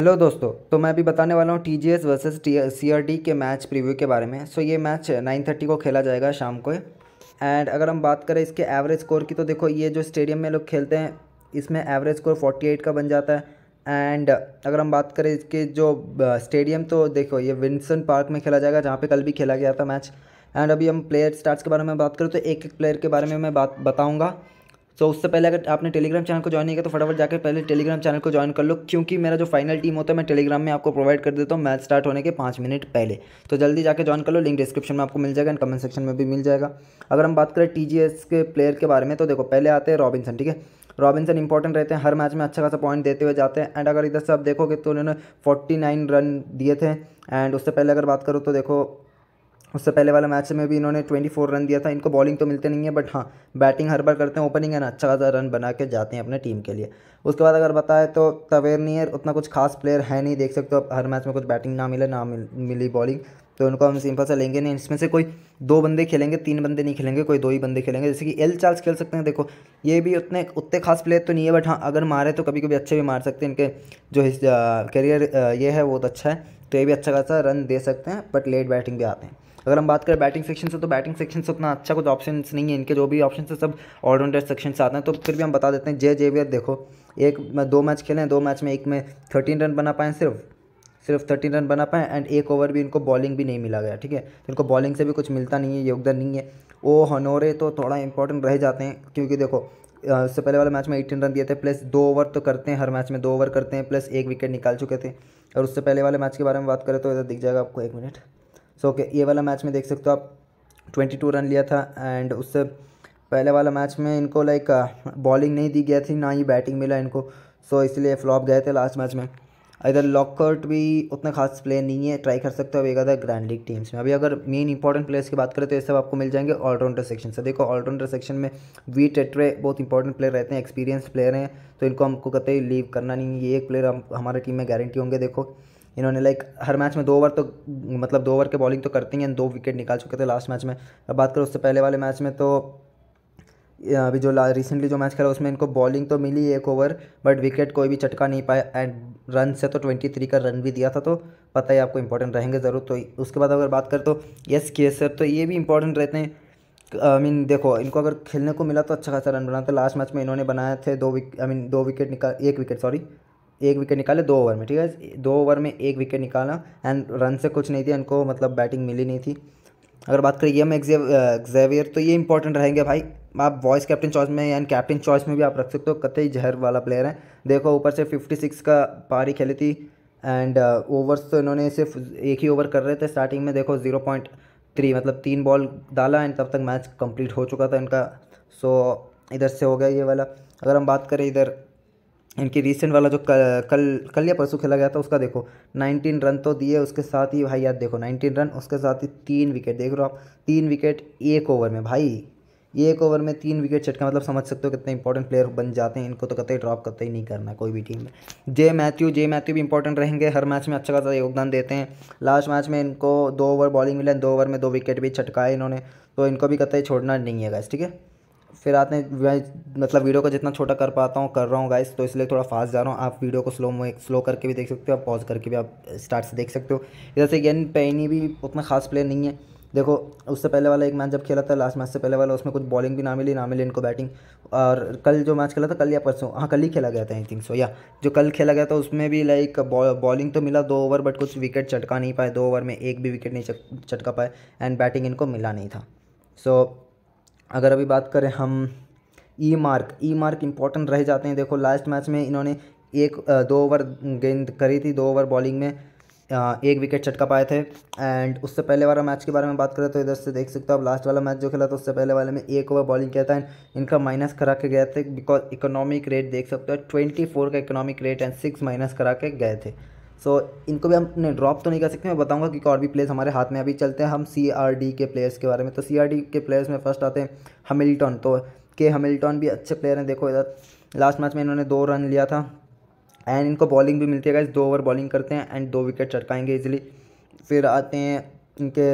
hello दोस्तों तो मैं अभी बताने वाला हूँ T G S versus C R D के मैच प्रीव्यू के बारे में सो so, ये मैच नाइन थर्टी को खेला जाएगा शाम को एंड अगर हम बात करें इसके एवरेज स्कोर की तो देखो ये जो स्टेडियम में लोग खेलते हैं इसमें एवरेज स्कोर फोर्टी एट का बन जाता है एंड अगर हम बात करें इसके जो स्टेडियम तो देखो ये विंसन पार्क में खेला जाएगा जहाँ पर कल भी खेला गया था मैच एंड अभी हम प्लेयर स्टार्ट के बारे में बात करें तो एक एक प्लेयर के बारे में मैं बात बताऊँगा सो उससे पहले अगर आपने टेलीग्राम चैनल को ज्वाइन नहीं किया तो फटाफट जाकर पहले टेलीग्राम चैनल को ज्वाइन कर लो क्योंकि मेरा जो फाइनल टीम होता है मैं टेलीग्राम में आपको प्रोवाइड कर देता हूँ मैच स्टार्ट होने के पाँच मिनट पहले तो जल्दी जाकर ज्वाइन कर लो लिंक डिस्क्रिप्शन में आपको मिल जाएगा एंड कमेंट सेक्शन में भी मिल जाएगा अगर हम बात करें टी के प्लेयर के बारे में तो देखो पहले आते हैं रॉबिनसन ठीक है रॉबिनसन इंपॉर्टेंट रहते हैं हर मैच में अच्छा खासा पॉइंट देते हुए जाते हैं एंड अगर इधर से आप देखोगे तो उन्होंने फोर्टी रन दिए थे एंड उससे पहले अगर बात करूँ तो देखो उससे पहले वाला मैच में भी इन्होंने ट्वेंटी फोर रन दिया था इनको बॉलिंग तो मिलते नहीं है बट हाँ बैटिंग हर बार करते हैं ओपनिंग है ना अच्छा खासा रन बना के जाते हैं अपने टीम के लिए उसके बाद अगर बताए तो तवेरनियर उतना कुछ खास प्लेयर है नहीं देख सकते अब हर मैच में कुछ बैटिंग ना मिले ना मिल, मिली बॉलिंग तो उनको हम सिंपल से लेंगे नहीं इसमें से कोई दो बंदे खेलेंगे तीन बंदे नहीं खेलेंगे कोई दो ही बंदे खेलेंगे जैसे कि एल चार्ल्स खेल सकते हैं देखो ये भी उतने उतने खास प्लेयर तो नहीं है बट हाँ अगर मारे तो कभी कभी अच्छे भी मार सकते हैं इनके जो करियर ये है वो तो अच्छा है तो ये भी अच्छा खासा रन दे सकते हैं बट लेट बैटिंग भी आते हैं अगर हम बात करें बैटिंग सेक्शन से तो बैटिंग सेक्शन से उतना अच्छा कुछ ऑप्शन नहीं है इनके जो भी ऑप्शन है सब ऑलराउंडर सेक्शन से आते हैं तो फिर भी हम बता देते हैं जे जेवियर देखो एक में दो मैच खेले हैं दो मैच में एक में थर्टीन रन बना पाए सिर्फ सिर्फ थर्टीन रन बना पाए एंड एक ओवर भी इनको बॉलिंग भी नहीं मिला गया ठीक है तो इनको बॉलिंग से भी कुछ मिलता नहीं है योगदान नहीं है ओ हनोरे तो थोड़ा इंपॉर्टेंट रह जाते हैं क्योंकि देखो उससे पहले वाले मैच में एटीन रन दिए थे प्लस दो ओवर तो करते हैं हर मैच में दो ओवर करते हैं प्लस एक विकेट निकाल चुके थे और उससे पहले वाले मैच के बारे में बात करें तो इधर दिख जाएगा आपको एक मिनट सो ओके ये वाला मैच में देख सकते हो आप ट्वेंटी टू रन लिया था एंड उससे पहले वाला मैच में इनको लाइक बॉलिंग नहीं दी गई थी ना ही बैटिंग मिला इनको सो इसलिए फ्लॉप गए थे लास्ट मैच में इधर लॉकआउट भी उतना खास प्लेयर नहीं है ट्राई कर सकते हो अब एक अदर ग्रैंड लीग टीम्स में अभी अगर मेन इंपॉर्टेंट प्लेयर्स की बात करें तो ये सब आपको मिल जाएंगे ऑलराउंडर सेक्शन से देखो ऑलराउंडर सेक्शन में वी टेट्रे बहुत इंपॉर्टेंट प्लेयर रहते हैं एक्सपीरियंस प्लेयर हैं तो इनको हमको कतई लीव करना नहीं है ये एक प्लेयर हम हमारे टीम में गारंटी होंगे देखो इन्होंने लाइक हर मैच में दो ओवर तो मतलब दो ओवर के बॉलिंग तो करते हैं दो विकेट निकाल चुके थे लास्ट मैच में अब बात करो उससे पहले वाले मैच में तो अभी जो रिसेंटली जो मैच खेला उसमें इनको बॉलिंग तो मिली एक ओवर बट विकेट कोई भी चटका नहीं पाया एंड रन से तो ट्वेंटी थ्री का रन भी दिया था तो पता ही आपको इंपॉर्टेंट रहेंगे ज़रूर तो उसके बाद अगर बात करें तो यस के सर तो ये भी इंपॉर्टेंट रहते हैं आई मीन देखो इनको अगर खेलने को मिला तो अच्छा खासा रन बनाते लास्ट मैच में इन्होंने बनाए थे दो विक आई मीन दो विकेट निकाल एक विकेट सॉरी एक विकेट निकाले दो ओवर में ठीक है दो ओवर में एक विकेट निकाला एंड रन से कुछ नहीं थी इनको मतलब बैटिंग मिली नहीं थी अगर बात करें हम एग्जेवियर तो ये इंपॉर्टेंट रहेंगे भाई आप वॉइस कैप्टन चॉइस में एंड कैप्टन चॉइस में भी आप रख सकते हो कतई जहर वाला प्लेयर है देखो ऊपर से फिफ्टी सिक्स का पारी खेली थी एंड ओवर्स uh, तो इन्होंने सिर्फ एक ही ओवर कर रहे थे स्टार्टिंग में देखो ज़ीरो पॉइंट थ्री मतलब तीन बॉल डाला एंड तब तक मैच कंप्लीट हो चुका था इनका सो so, इधर से हो गया ये वाला अगर हम बात करें इधर इनकी रिसेंट वाला जो कल कल, कल या परसों खेला गया था उसका देखो 19 रन तो दिए उसके साथ ही भाई याद देखो 19 रन उसके साथ ही तीन विकेट देख रहे हो आप तीन विकेट एक ओवर में भाई एक ओवर में तीन विकेट छटका मतलब समझ सकते हो कितने इंपॉर्टेंट प्लेयर बन जाते हैं इनको तो कतई ड्रॉप कतई नहीं करना कोई भी टीम में जे मैथ्यू जे मैथ्यू भी इंपॉर्टेंट रहेंगे हर मैच में अच्छा खासा योगदान देते हैं लास्ट मैच में इनको दो ओवर बॉलिंग मिले दो ओवर में दो विकेट भी छटकाए इन्होंने तो इनको भी कतई छोड़ना नहीं है गैस ठीक है फिर आते हैं मतलब वीडियो को जितना छोटा कर पाता हूँ कर रहा हूँ गाइस तो इसलिए थोड़ा फास्ट जा रहा हूँ आप वीडियो को स्लो में स्लो करके भी देख सकते हो आप पॉज करके भी आप स्टार्ट से देख सकते हो इधर से गेन पेनी भी उतना खास प्लेयर नहीं है देखो उससे पहले वाला एक मैच जब खेला था लास्ट मैच से पहले वाला उसमें कुछ बॉलिंग भी ना मिली ना मिली इनको बैटिंग और कल जो मैच खेला था कल या परसों हाँ कल ही खेला गया था आई थिंक सो या जो कल खेला गया था उसमें भी लाइक बॉलिंग तो मिला दो ओवर बट कुछ विकेट चटका नहीं पाए दो ओवर में एक भी विकेट नहीं चटका पाए एंड बैटिंग इनको मिला नहीं था सो so, अगर अभी बात करें हम E Mark E Mark important रह जाते हैं देखो लास्ट मैच में इन्होंने एक दो ओवर गेंद करी थी दो ओवर बॉलिंग में एक विकेट चटका पाए थे एंड उससे पहले वाला मैच के बारे में बात करें तो इधर से देख सकते हो अब लास्ट वाला मैच जो खेला था उससे पहले वाले में एक ओवर बॉलिंग किया था एंड इनका माइनस करा के गए थे बिकॉज इकोनॉमिक रेट देख सकते हो ट्वेंटी फोर का economic rate and six minus करा के गए थे सो so, इनको भी हम नहीं ड्रॉप तो नहीं कर सकते मैं बताऊंगा क्योंकि और भी प्लेयर्स हमारे हाथ में अभी चलते हैं हम सी आर डी के प्लेयर्स के बारे में तो सी आर डी के प्लेयर्स में फर्स्ट आते हैं हमिल्टन तो के हमिल्टन भी अच्छे प्लेयर हैं देखो इधर लास्ट मैच में इन्होंने दो रन लिया था एंड इनको बॉलिंग भी मिलती है इस दो ओवर बॉलिंग करते हैं एंड दो विकेट चटकाएंगे इजिली फिर आते हैं इनके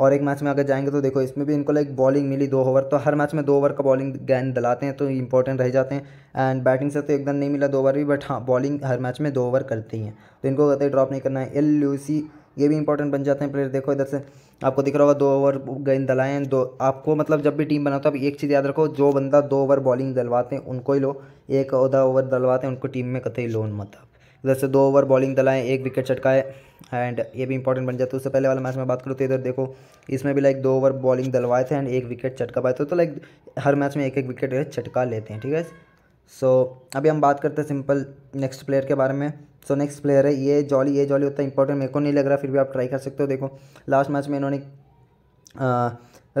और एक मैच में अगर जाएंगे तो देखो इसमें भी इनको लाइक बॉलिंग मिली दो ओवर तो हर मैच में दो ओवर का बॉलिंग गेंद दिलाते हैं तो इंपॉर्टेंट रह जाते हैं एंड बैटिंग से तो एकदम नहीं मिला दो ओवर भी बट हाँ बॉलिंग हर मैच में दो ओवर करते ही हैं तो इनको कहते हैं ड्रॉप नहीं करना है एल यू सी ये भी इंपॉर्टेंट बन जाते हैं प्लेयर देखो इधर से आपको दिख रहा होगा दो ओवर गेंद दलाएँ दो आपको मतलब जब भी टीम बनाओ तो आप एक चीज़ याद रखो जो बंदा दो ओवर बॉलिंग दलवाते हैं उनको ही लो एक अदा ओवर दलवाते हैं उनको टीम में कतई लोन मत आप इधर से दो ओवर बॉलिंग दलाएँ एक विकेट चटकाए एंड ये भी इंपॉर्टेंट बन जाता है उससे पहले वाला मैच में बात करूँ तो इधर देखो इसमें भी लाइक दो ओवर बॉलिंग दलवाए थे एंड एक विकेट चटका पाए थे तो लाइक हर मैच में एक एक विकेट चटका लेते हैं ठीक है सो अभी हम बात करते हैं सिंपल नेक्स्ट प्लेयर के बारे में सो नेक्स्ट प्लेयर है ये जॉली ये जॉली उतना इंपॉर्टेंट मेरे को नहीं लग रहा फिर भी आप ट्राई कर सकते हो देखो लास्ट मैच में इन्होंने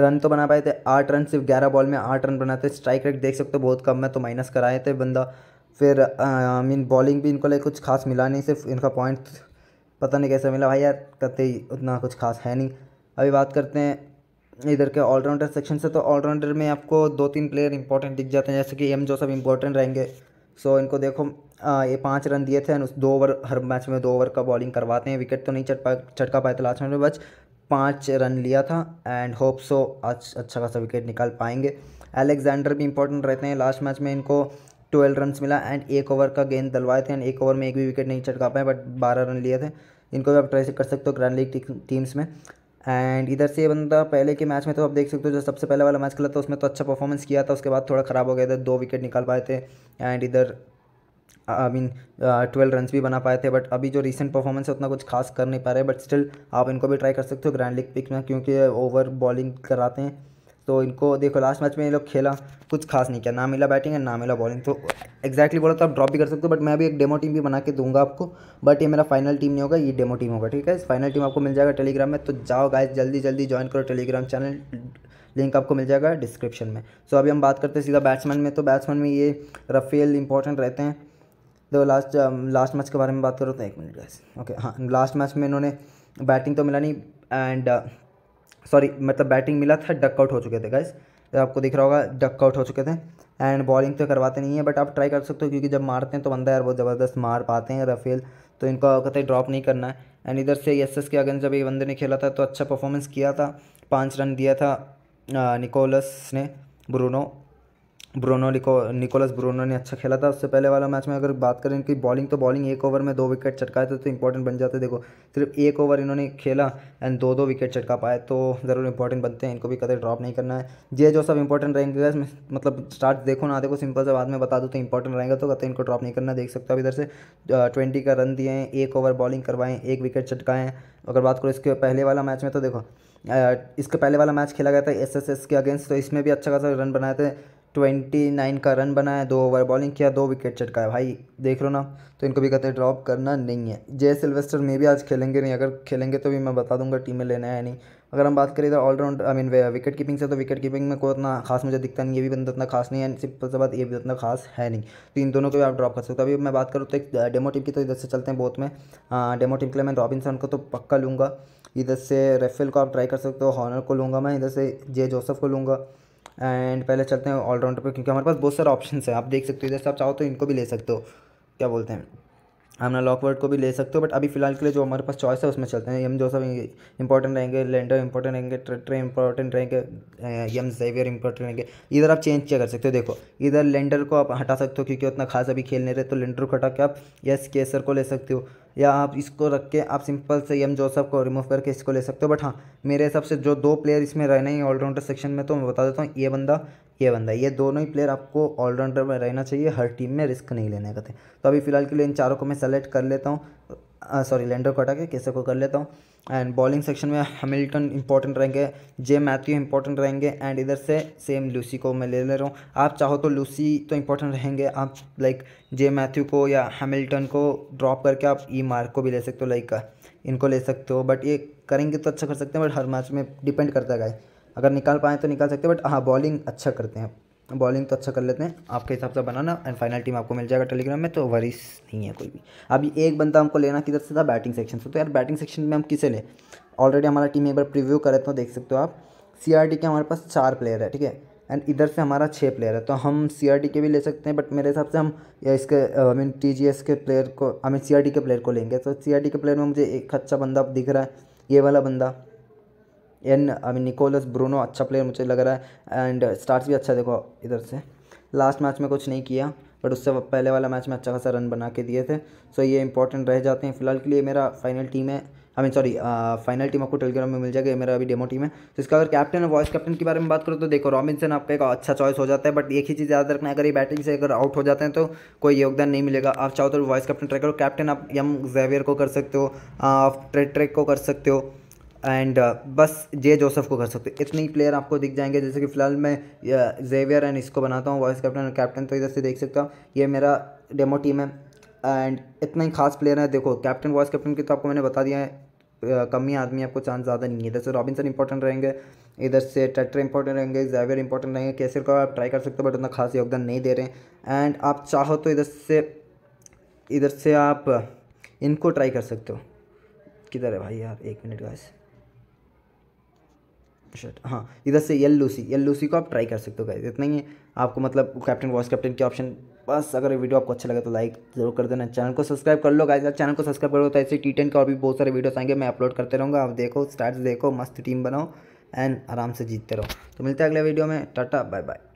रन तो बना पाए थे आठ रन सिर्फ ग्यारह बॉल में आठ रन बनाते स्ट्राइक रेट देख सकते हो बहुत कम है तो माइनस कराए थे बंदा फिर आई मीन बॉलिंग भी इनको लाइक कुछ खास मिला नहीं सिर्फ इनका पॉइंट पता नहीं कैसे मिला भाई यार करते ही उतना कुछ खास है नहीं अभी बात करते हैं इधर के ऑलराउंडर सेक्शन से तो ऑलराउंडर में आपको दो तीन प्लेयर इंपॉर्टेंट दिख जाते हैं जैसे कि एम जोसफ इंपॉर्टेंट रहेंगे सो इनको देखो आ, ये पाँच रन दिए थे उस दो ओवर हर मैच में दो ओवर का बॉलिंग करवाते हैं विकेट तो नहीं चट पा चटका पाए थे लास्ट मैच में बच पाँच रन लिया था एंड होप सो आज अच्छा खासा विकेट निकाल पाएंगे एलेक्जेंडर भी इंपॉर्टेंट रहते हैं लास्ट मैच में इनको ट्वेल्व रन मिला एंड एक ओवर का गेंद दलवाए थे एंड एक ओवर में एक भी विकेट नहीं चटका पाए बट बारह रन लिए थे इनको भी आप ट्राई कर सकते हो ग्रैंड लीग टीम्स में एंड इधर से ये बंदा पहले के मैच में तो आप देख सकते हो जो सबसे पहले वाला मैच खेला था उसमें तो अच्छा परफॉर्मेंस किया था उसके बाद थोड़ा ख़राब हो गया था दो विकेट निकाल पाए थे एंड इधर आई मीन ट्वेल्व रन भी बना पाए थे बट अभी जो रिसेंट परफॉर्मेंस है उतना कुछ खास कर नहीं पा रहे बट स्टिल आप इनको भी ट्राई कर सकते हो ग्रैंड लीग पिक में क्योंकि ओवर बॉलिंग कराते हैं तो इनको देखो लास्ट मैच में ये लोग खेला कुछ खास नहीं किया ना मिला बैटिंग है ना मिला बॉलिंग तो एक्जैक्टली बोला तो आप ड्रॉप भी कर सकते हो बट मैं भी एक डेमो टीम भी बना के दूंगा आपको बट ये मेरा फाइनल टीम नहीं होगा ये डेमो टीम होगा ठीक है फाइनल टीम आपको मिल जाएगा टेलीग्राम में तो जाओ गाइज जल्दी जल्दी ज्वाइन करो टेलीग्राम चैनल लिंक आपको मिल जाएगा डिस्क्रिप्शन में सो अभी हम बात करते हैं सीधा बैट्समैन में तो बैट्समैन में ये रफेल इंपॉर्टेंट रहते हैं तो लास्ट लास्ट मैच के बारे में बात करो तो एक मिनट गाइज ओके हाँ लास्ट मैच में इन्होंने बैटिंग तो मिला नहीं एंड सॉरी मतलब बैटिंग मिला था डक आउट हो चुके थे गाइस तो आपको दिख रहा होगा डक आउट हो चुके थे एंड बॉलिंग तो करवाते नहीं है बट आप ट्राई कर सकते हो क्योंकि जब मारते हैं तो बंदा यार बहुत ज़बरदस्त मार पाते हैं रफेल तो इनको कहते ड्रॉप नहीं करना है एंड इधर से एस के अगेंस्ट जब ये बंदे ने खेला था तो अच्छा परफॉर्मेंस किया था पाँच रन दिया था निकोलस ने ब्रूनो ब्रोनो निको निकोलस ब्रोनो ने अच्छा खेला था उससे पहले वाला मैच में अगर बात करें कि बॉलिंग तो बॉलिंग एक ओवर में दो विकेट चटकाए थे तो इंपॉर्टेंट बन जाते देखो सिर्फ एक ओवर इन्होंने खेला एंड दो दो विकेट चटका पाए तो ज़रूर इंपॉर्टेंट बनते हैं इनको भी कदर ड्रॉप नहीं करना है ये जो सब इंपॉर्टेंट रहेंगे मतलब स्टार्ट देखो ना देखो सिंपल से बाद में बता दो तो इंपॉर्टेंट रहेंगे तो कहते इनको ड्रॉप नहीं करना देख सकते हो इधर से ट्वेंटी का रन दिए हैं एक ओवर बॉलिंग करवाएं एक विकेट चटकाएँ अगर बात करो इसके पहले वाला मैच में तो देखो इसके पहले वाला मैच खेला गया था एस के अगेंस्ट तो इसमें भी अच्छा खासा रन बनाए थे ट्वेंटी नाइन का रन बनाया दो ओवर बॉलिंग किया दो विकेट चटकाया भाई देख लो ना तो इनको भी कहते हैं ड्रॉप करना नहीं है जय सिल्वेस्टर में भी आज खेलेंगे नहीं अगर खेलेंगे तो भी मैं बता दूंगा टीम में लेना है नहीं अगर हम बात करें इधर all-round I mean wicket keeping से तो विकेट कीपिंग में कोई उतना खास मुझे दिखता नहीं ये भी बंदा उतना खास नहीं है सिंपल से बात ये भी उतना खास है नहीं तो इन दोनों को भी आप ड्रॉप कर सकते हो अभी मैं बात करूँ तो एक डेमो टीम की तो इधर से चलते हैं बोथ में डेमो टीम के लिए मैं रॉबिनसन को तो पक्का लूँगा इधर से रेफेल को आप ट्राई कर सकते हो हॉनर को लूँगा मैं इधर से जे जोसफ को लूँगा एंड पहले चलते हैं ऑलराउंडर पे क्योंकि हमारे पास बहुत सारे ऑप्शन है आप देख सकते हो जैसे आप चाहो तो इनको भी ले सकते हो क्या बोलते हैं आमना लॉकवर्ड को भी ले सकते हो बट अभी फिलहाल के लिए जो हमारे पास चॉइस है उसमें चलते हैं यम जोसफ इंपॉर्टेंट रहेंगे लेंडर इंपॉर्टेंट रहेंगे ट्रैक्टर इंपॉर्टेंट रहेंगे यम जेवियर इंपॉर्टेंट रहेंगे इधर आप चेंज क्या कर सकते हो देखो इधर लेंडर को आप हटा सकते हो क्योंकि उतना खास अभी खेल नहीं रहे तो लेंडर को हटा के आप यस केसर को ले सकते हो या आप इसको रख के आप सिंपल से यम जोसफ को रिमूव करके इसको ले सकते हो बट हाँ मेरे हिसाब से जो दो प्लेयर इसमें रहने ऑलराउंडर सेक्शन में तो मैं बता देता हूँ ये बंदा ये बंदा ये दोनों ही प्लेयर आपको ऑलराउंडर में रहना चाहिए हर टीम में रिस्क नहीं लेने का थे तो अभी फ़िलहाल के लिए इन चारों को मैं सेलेक्ट कर लेता हूँ सॉरी लैंडर को हटा के केसर को कर लेता हूँ एंड बॉलिंग सेक्शन में हैमिल्टन इंपॉर्टेंट रहेंगे जे मैथ्यू इंपॉर्टेंट रहेंगे एंड इधर से सेम लूसी को मैं ले ले रहा हूँ आप चाहो तो लूसी तो इंपॉर्टेंट रहेंगे आप लाइक जे मैथ्यू को या हैमिल्टन को ड्रॉप करके आप ई मार्क को भी ले सकते हो लाइक इनको ले सकते हो बट ये करेंगे तो अच्छा कर सकते हैं बट हर मैच में डिपेंड करता है गाइस अगर निकाल पाएँ तो निकाल सकते हैं बट हाँ बॉलिंग अच्छा करते हैं बॉलिंग तो अच्छा कर लेते हैं आपके हिसाब से बनाना एंड फाइनल टीम आपको मिल जाएगा टेलीग्राम में तो वरीस नहीं है कोई भी अभी एक बंदा हमको लेना किधर से था बैटिंग सेक्शन से तो यार बैटिंग सेक्शन में हम किसे लें ऑलरेडी हमारा टीम एक बार प्रीव्यू करे तो देख सकते हो आप सी के हमारे पास चार प्लेयर है ठीक है एंड इधर से हमारा छः प्लेयर है तो हम सी के भी ले सकते हैं बट मेरे हिसाब से हम या इसके आई मीन टी के प्लेयर को आई मीन सी के प्लेयर को लेंगे तो सी के प्लेयर में मुझे एक अच्छा बंदा दिख रहा है ये वाला बंदा एन अभी निकोलस ब्रूनो अच्छा प्लेयर मुझे लग रहा है एंड स्टार्ट भी अच्छा देखो इधर से लास्ट मैच में कुछ नहीं किया बट उससे पहले वाला मैच में अच्छा खासा रन बना के दिए थे सो ये इंपॉर्टेंट रह जाते हैं फिलहाल के लिए मेरा फाइनल टीम है I mean sorry final team आपको टेलीग्राम में मिल जाएगा मेरा अभी डेमो टीम है तो इसका अगर कैप्टन और वॉइस कैप्टन के बारे में बात करो तो देखो रॉबिनसन आपका एक अच्छा चॉइस हो जाता है बट एक ही चीज़ याद रखना है अगर ये बैटिंग से अगर आउट हो जाते हैं तो कोई योगदान नहीं मिलेगा आप चाहो तो वॉइस कैप्टन ट्रैक करो कैप्टन आप यम जेवियर को कर सकते हो आप ट्रेक ट्रैक को कर सकते हो एंड uh, बस जे जोसेफ को कर सकते हो इतने ही प्लेयर आपको दिख जाएंगे जैसे कि फिलहाल मैं जेवियर एंड इसको बनाता हूँ वाइस कैप्टन और कैप्टन तो इधर से देख सकता हूँ ये मेरा डेमो टीम है एंड इतना ही खास प्लेयर है देखो कैप्टन वाइस कैप्टन की तो आपको मैंने बता दिया है कम ही आदमी आपको चांस ज़्यादा नहीं है इधर से रॉबिनसन इंपॉर्टेंट रहेंगे इधर से ट्रैक्टर इंपॉर्टेंट रहेंगे जैवियर इंपॉर्टेंट रहेंगे कैसेर का आप ट्राई कर सकते हो बट उतना खास योगदान नहीं दे रहे हैं एंड आप चाहो तो इधर से इधर से आप इनको ट्राई कर सकते हो किधर है भाई यार एक मिनट का शर्ट हाँ इधर से येल्लो सी येल्लो सी को आप ट्राई कर सकते हो गाइज इतना ही है आपको मतलब कैप्टन वॉइस कैप्टन के ऑप्शन बस अगर वीडियो आपको अच्छा लगा तो लाइक जरूर कर देना चैनल को सब्सक्राइब कर लो गाइज चैनल को सब्सक्राइब करो तो ऐसे टी टेन के और भी बहुत सारे वीडियोस आएंगे मैं अपलोड करते रहूँगा आप देखो स्टार्ट देखो मस्त टीम बनाओ एंड आराम से जीतते रहो तो मिलते हैं अगले वीडियो में टाटा बाय बाय